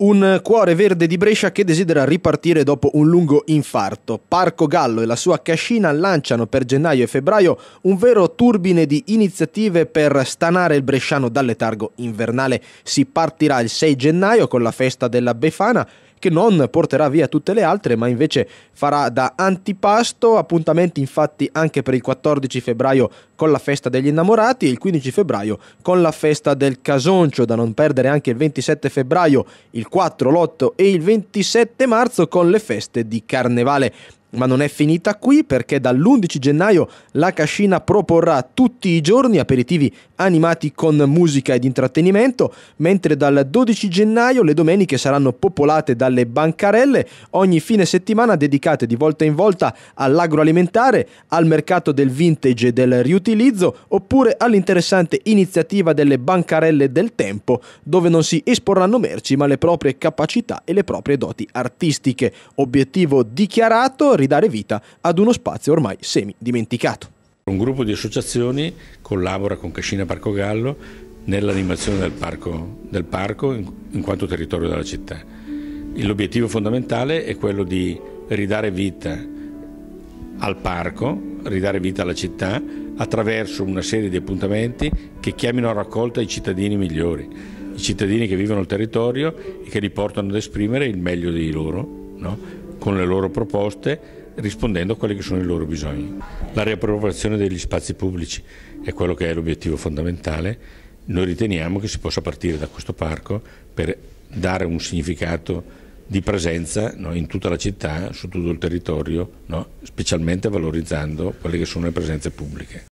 Un cuore verde di Brescia che desidera ripartire dopo un lungo infarto. Parco Gallo e la sua cascina lanciano per gennaio e febbraio un vero turbine di iniziative per stanare il bresciano dal letargo invernale. Si partirà il 6 gennaio con la festa della Befana che non porterà via tutte le altre, ma invece farà da antipasto. Appuntamenti infatti anche per il 14 febbraio con la festa degli innamorati e il 15 febbraio con la festa del casoncio, da non perdere anche il 27 febbraio, il 4, l'8 e il 27 marzo con le feste di carnevale. Ma non è finita qui perché dall'11 gennaio la cascina proporrà tutti i giorni aperitivi animati con musica ed intrattenimento, mentre dal 12 gennaio le domeniche saranno popolate dalle bancarelle, ogni fine settimana dedicate di volta in volta all'agroalimentare, al mercato del vintage e del riutilizzo, oppure all'interessante iniziativa delle bancarelle del tempo, dove non si esporranno merci ma le proprie capacità e le proprie doti artistiche. Obiettivo dichiarato ridare vita ad uno spazio ormai semi dimenticato. Un gruppo di associazioni collabora con Cascina Parco Gallo nell'animazione del parco, del parco in, in quanto territorio della città. L'obiettivo fondamentale è quello di ridare vita al parco, ridare vita alla città attraverso una serie di appuntamenti che chiamino a raccolta i cittadini migliori, i cittadini che vivono il territorio e che li portano ad esprimere il meglio di loro no? con le loro proposte rispondendo a quelli che sono i loro bisogni. La riappropriazione degli spazi pubblici è quello che è l'obiettivo fondamentale. Noi riteniamo che si possa partire da questo parco per dare un significato di presenza no, in tutta la città, su tutto il territorio, no, specialmente valorizzando quelle che sono le presenze pubbliche.